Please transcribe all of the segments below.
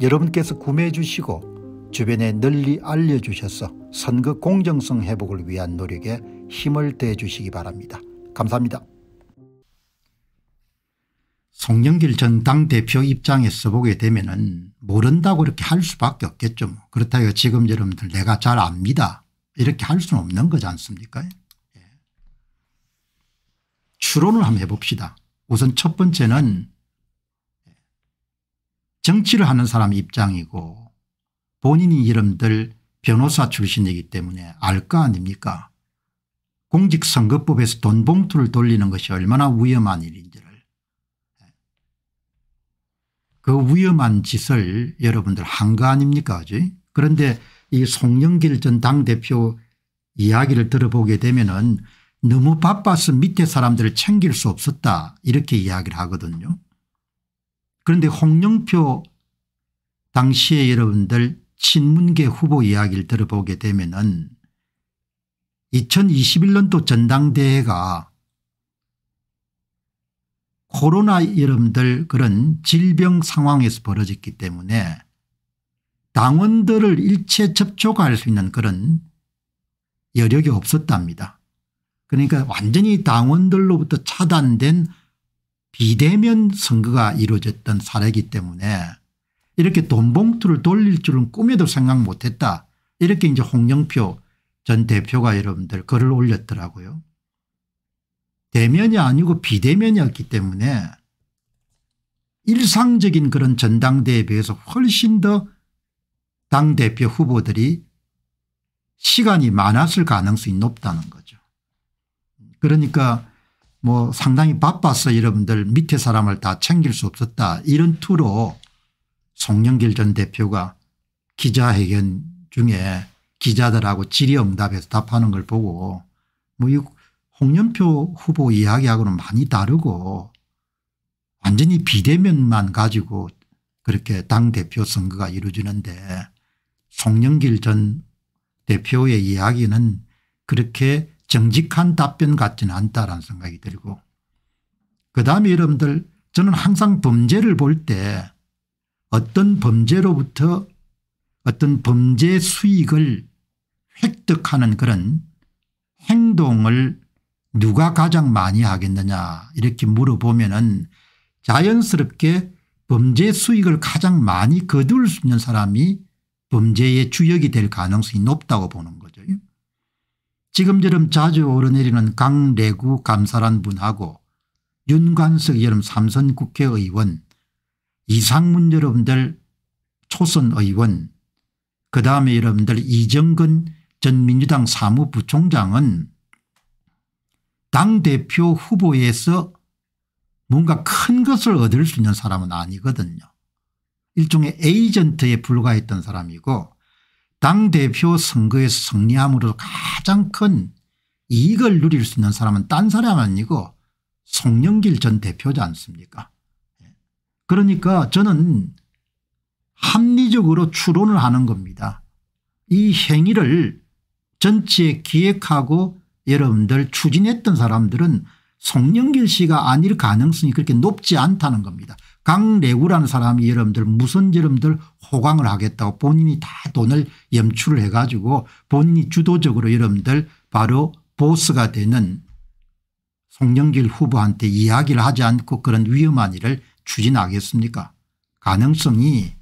여러분께서 구매해 주시고 주변에 널리 알려주셔서 선거 공정성 회복을 위한 노력에 힘을 대 주시기 바랍니다. 감사합니다. 송영길 전 당대표 입장에 서보게 되면 은 모른다고 이렇게 할 수밖에 없겠죠. 뭐. 그렇다고 지금 여러분들 내가 잘 압니다. 이렇게 할 수는 없는 거지 않습니까 예. 추론을 한번 해봅시다. 우선 첫 번째는 정치를 하는 사람 입장이고 본인이 이름들 변호사 출신이기 때문에 알 거 아닙니까 공직선거법에서 돈 봉투를 돌리는 것이 얼마나 위험한 일인지를 그 위험한 짓을 여러분들 한 거 아닙니까 그지 그런데 이 송영길 전 당대표 이야기를 들어보게 되면 은 너무 바빠서 밑에 사람들을 챙길 수 없었다 이렇게 이야기를 하거든요. 그런데 홍영표 당시에 여러분들 친문계 후보 이야기를 들어보게 되면 은 2021년도 전당대회가 코로나 여러분들 그런 질병 상황에서 벌어졌기 때문에 당원들을 일체 접촉할 수 있는 그런 여력이 없었답니다. 그러니까 완전히 당원들로부터 차단된 비대면 선거가 이루어졌던 사례이기 때문에 이렇게 돈 봉투를 돌릴 줄은 꿈에도 생각 못했다 이렇게 이제 홍영표 전 대표가 여러분들 글을 올렸더라고요. 대면이 아니고 비대면이었기 때문에 일상적인 그런 전당대회에 비해서 훨씬 더 당대표 후보들이 시간이 많았을 가능성이 높다는 거죠. 그러니까 뭐 상당히 바빠서 여러분들 밑에 사람을 다 챙길 수 없었다 이런 투로 송영길 전 대표가 기자회견 중에 기자들하고 질의응답에서 답하는 걸 보고 뭐이 홍연표 후보 이야기하고는 많이 다르고 완전히 비대면만 가지고 그렇게 당대표 선거가 이루어지는데 송영길 전 대표의 이야기는 그렇게 정직한 답변 같지는 않다라는 생각이 들고 그다음에 여러분들 저는 항상 범죄를 볼 때 어떤 범죄로부터 어떤 범죄 수익을 획득하는 그런 행동을 누가 가장 많이 하겠느냐 이렇게 물어보면 은 자연스럽게 범죄 수익을 가장 많이 거둘 수 있는 사람이 범죄의 주역이 될 가능성이 높다고 보는 거죠. 지금처럼 자주 오르내리는 강래구 감사란 분하고 윤관석 여름 삼선 국회의원 이상문 여러분들 초선 의원 그다음에 여러분들 이정근 전 민주당 사무부총장은 당대표 후보에서 뭔가 큰 것을 얻을 수 있는 사람은 아니거든요. 일종의 에이전트에 불과했던 사람이고 당대표 선거에서 승리함으로 가장 큰 이익을 누릴 수 있는 사람은 딴 사람 아니고 송영길 전 대표지 않습니까 예. 그러니까 저는 합리적으로 추론을 하는 겁니다. 이 행위를 전체 기획하고 여러분들 추진했던 사람들은 송영길 씨가 아닐 가능성이 그렇게 높지 않다는 겁니다. 강래구라는 사람이 여러분들 무슨 여러분들 호강을 하겠다고 본인이 다 돈을 염출을 해 가지고 본인이 주도적으로 여러분들 바로 보스가 되는 송영길 후보한테 이야기를 하지 않고 그런 위험한 일을 추진하겠습니까 가능성이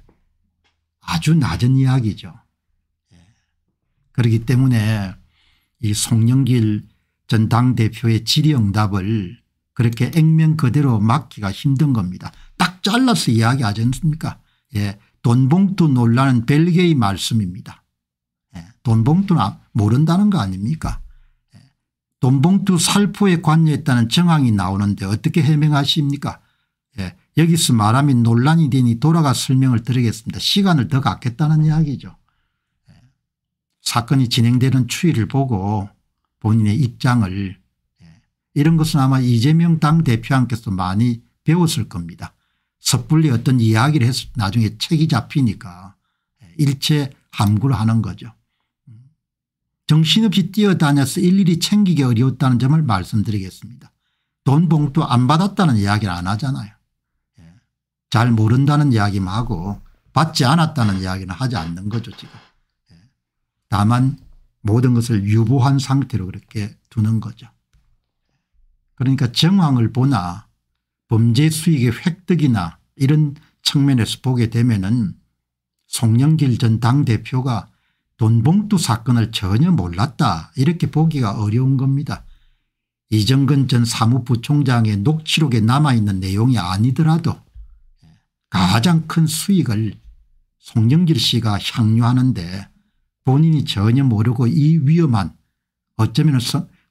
아주 낮은 이야기죠. 예. 그렇기 때문에 이 송영길 전 당대표의 질의응답을 그렇게 액면 그대로 막기가 힘든 겁니다. 잘라서 이야기하지 않습니까 예. 돈봉투 논란은 벨기에의 말씀입니다. 예. 돈봉투는 모른다는 거 아닙니까 예. 돈봉투 살포에 관여했다는 정황이 나오는데 어떻게 해명하십니까 예. 여기서 말하면 논란이 되니 돌아가 설명을 드리겠습니다. 시간을 더 갖겠다는 이야기죠. 예, 사건이 진행되는 추이를 보고 본인의 입장을 예, 이런 것은 아마 이재명 당대표한께서 많이 배웠을 겁니다. 섣불리 어떤 이야기를 해서 나중에 책이 잡히니까 일체 함구를 하는 거죠. 정신없이 뛰어다녀서 일일이 챙기기 어려웠다는 점을 말씀드리겠습니다. 돈 봉투 안 받았다는 이야기를 안 하잖아요. 예. 잘 모른다는 이야기만 하고 받지 않았다는 이야기는 하지 않는 거죠 지금. 예. 다만 모든 것을 유보한 상태로 그렇게 두는 거죠. 그러니까 정황을 보나 범죄 수익의 획득이나 이런 측면에서 보게 되면은 송영길 전 당대표가 돈봉투 사건을 전혀 몰랐다 이렇게 보기가 어려운 겁니다. 이정근 전 사무부 총장의 녹취록에 남아있는 내용이 아니더라도 가장 큰 수익을 송영길 씨가 향유하는데 본인이 전혀 모르고 이 위험한 어쩌면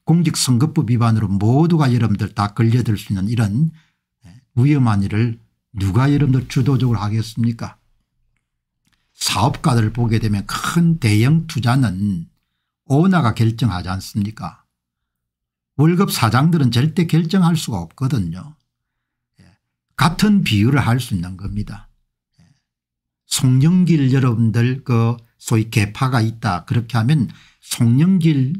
공직선거법 위반으로 모두가 여러분들 다 걸려들 수 있는 이런 위험한 일을 누가 여러분들 주도적으로 하겠습니까 사업가들을 보게 되면 큰 대형 투자는 오너가 결정하지 않습니까 월급 사장들은 절대 결정할 수가 없거든요. 예. 같은 비유를 할 수 있는 겁니다. 예. 송영길 여러분들 그 소위 개파가 있다 그렇게 하면 송영길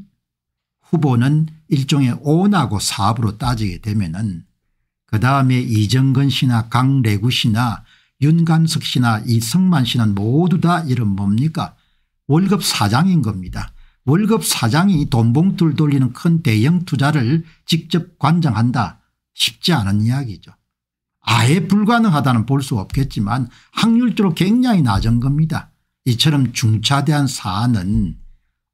후보는 일종의 오나고 사업으로 따지게 되면 은그 다음에 이정근 씨나 강래구 씨나 윤관석 씨나 이승만 씨는 모두 다이름 뭡니까 월급 사장인 겁니다. 월급 사장이 돈봉투를 돌리는 큰 대형 투자를 직접 관장한다 쉽지 않은 이야기죠. 아예 불가능하다는 볼 수 없겠지만 확률적으로 굉장히 낮은 겁니다. 이처럼 중차대한 사안은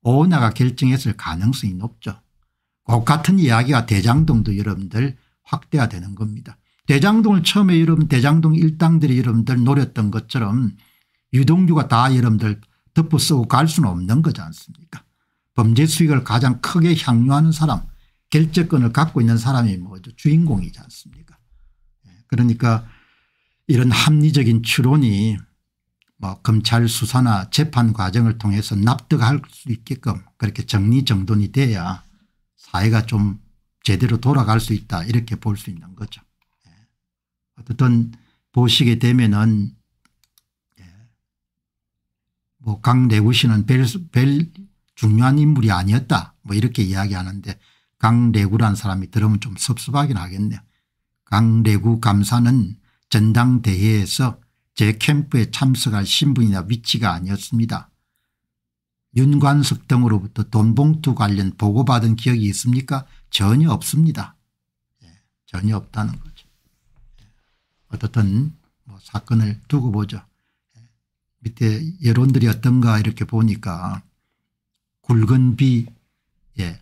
오나가 결정했을 가능성이 높죠. 곧 같은 이야기가 대장동도 여러분들 확대화되는 겁니다. 대장동을 처음에 여러분 대장동 일당들이 여러분들 노렸던 것처럼 유동규가 다 여러분들 덮어 쓰고 갈 수는 없는 거지 않습니까 범죄 수익을 가장 크게 향유하는 사람 결제권을 갖고 있는 사람이 뭐죠 주인공이지 않습니까 예, 그러니까 이런 합리적인 추론이 뭐 검찰 수사나 재판 과정을 통해서 납득할 수 있게끔 그렇게 정리정돈이 돼야 사회가 좀 제대로 돌아갈 수 있다 이렇게 볼 수 있는 거죠. 예. 어쨌든 보시게 되면은 예. 뭐 강래구씨는 별, 별 중요한 인물이 아니었다 뭐 이렇게 이야기하는데 강래구란 사람이 들으면 좀 섭섭하긴 하겠네요. 강래구 감사는 전당대회에서 제 캠프에 참석할 신분이나 위치가 아니었습니다. 윤관석 등으로부터 돈봉투 관련 보고받은 기억이 있습니까 전혀 없습니다. 예, 전혀 없다는 거죠. 예, 어떻든 뭐 사건을 두고 보죠. 예, 밑에 여론들이 어떤가 이렇게 보니까 굵은비 예,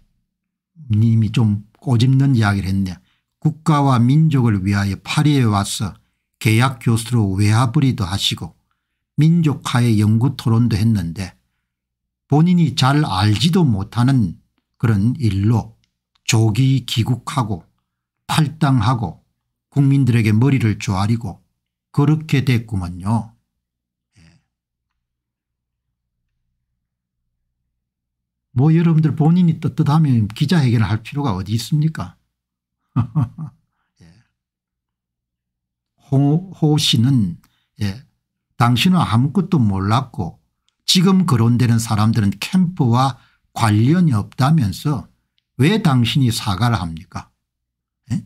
님이 좀 꼬집는 이야기를 했네. 국가와 민족을 위하여 파리에 와서 계약 교수로 외화부리도 하시고 민족화의 연구 토론도 했는데 본인이 잘 알지도 못하는 그런 일로 조기 귀국하고 팔당하고 국민들에게 머리를 조아리고 그렇게 됐구먼요. 예. 뭐 여러분들 본인이 떳떳하면 기자회견을 할 필요가 어디 있습니까 호, 예. 호 씨는 예. 당신은 아무것도 몰랐고 지금 거론되는 사람들은 캠프와 관련이 없다면서 왜 당신이 사과를 합니까 에? 예?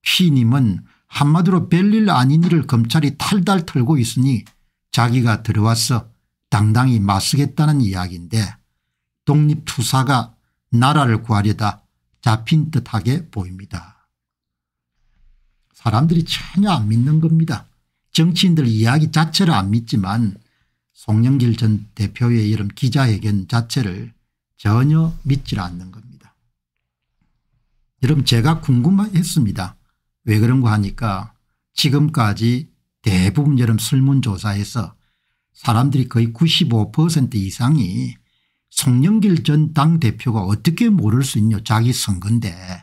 피님은 한마디로 별일 아닌 일을 검찰이 탈달 털고 있으니 자기가 들어와서 당당히 맞서겠다는 이야기인데 독립투사가 나라를 구하려다 잡힌 듯하게 보입니다. 사람들이 전혀 안 믿는 겁니다. 정치인들 이야기 자체를 안 믿지만 송영길 전 대표의 이런 기자회견 자체를 전혀 믿질 않는 겁니다. 여러분 제가 궁금했습니다. 왜 그런가 하니까 지금까지 대부분 여름 설문조사에서 사람들이 거의 95% 이상이 송영길 전 당대표가 어떻게 모를 수 있냐 자기 선거인데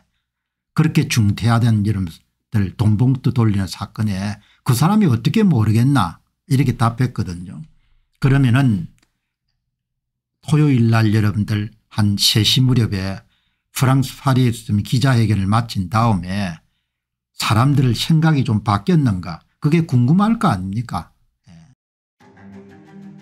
그렇게 중퇴하던 이런 들 돈봉투 돌리는 사건에 그 사람이 어떻게 모르겠나 이렇게 답했거든요. 그러면은 토요일 날 여러분들 한 3시 무렵에 프랑스 파리에서 기자회견을 마친 다음에 사람들을 생각이 좀 바뀌었는가 그게 궁금할 거 아닙니까